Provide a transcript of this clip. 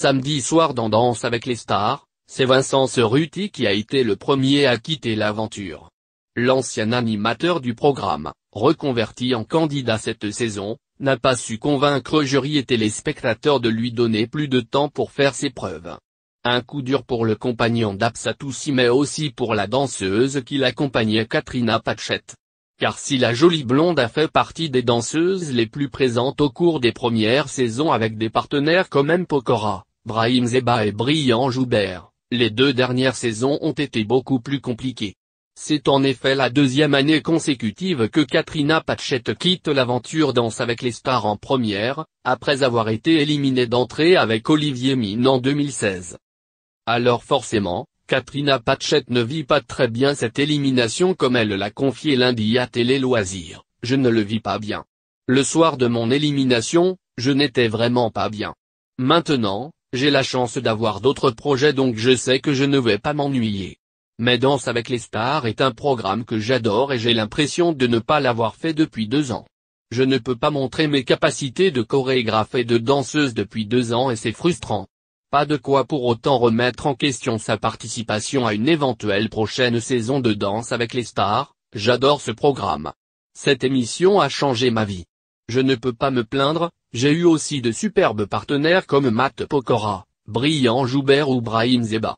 Samedi soir dans Danse avec les stars, c'est Vincent Cerruti qui a été le premier à quitter l'aventure. L'ancien animateur du programme, reconverti en candidat cette saison, n'a pas su convaincre jury et téléspectateurs de lui donner plus de temps pour faire ses preuves. Un coup dur pour le compagnon d'Apsatoussi mais aussi pour la danseuse qui l'accompagnait Katrina Patchett. Car si la jolie blonde a fait partie des danseuses les plus présentes au cours des premières saisons avec des partenaires comme M. Pokora, Ibrahim Zeba et Brian Joubert, les deux dernières saisons ont été beaucoup plus compliquées. C'est en effet la deuxième année consécutive que Katrina Patchett quitte l'aventure Danse avec les stars en première, après avoir été éliminée d'entrée avec Olivier Mine en 2016. Alors forcément, Katrina Patchett ne vit pas très bien cette élimination comme elle l'a confié lundi à Télé Loisirs, je ne le vis pas bien. Le soir de mon élimination, je n'étais vraiment pas bien. Maintenant, j'ai la chance d'avoir d'autres projets donc je sais que je ne vais pas m'ennuyer. Mais Danse avec les stars est un programme que j'adore et j'ai l'impression de ne pas l'avoir fait depuis deux ans. Je ne peux pas montrer mes capacités de chorégraphe et de danseuse depuis deux ans et c'est frustrant. Pas de quoi pour autant remettre en question sa participation à une éventuelle prochaine saison de Danse avec les stars, j'adore ce programme. Cette émission a changé ma vie. Je ne peux pas me plaindre, j'ai eu aussi de superbes partenaires comme Matt Pokora, Brian Joubert ou Brahim Zeba.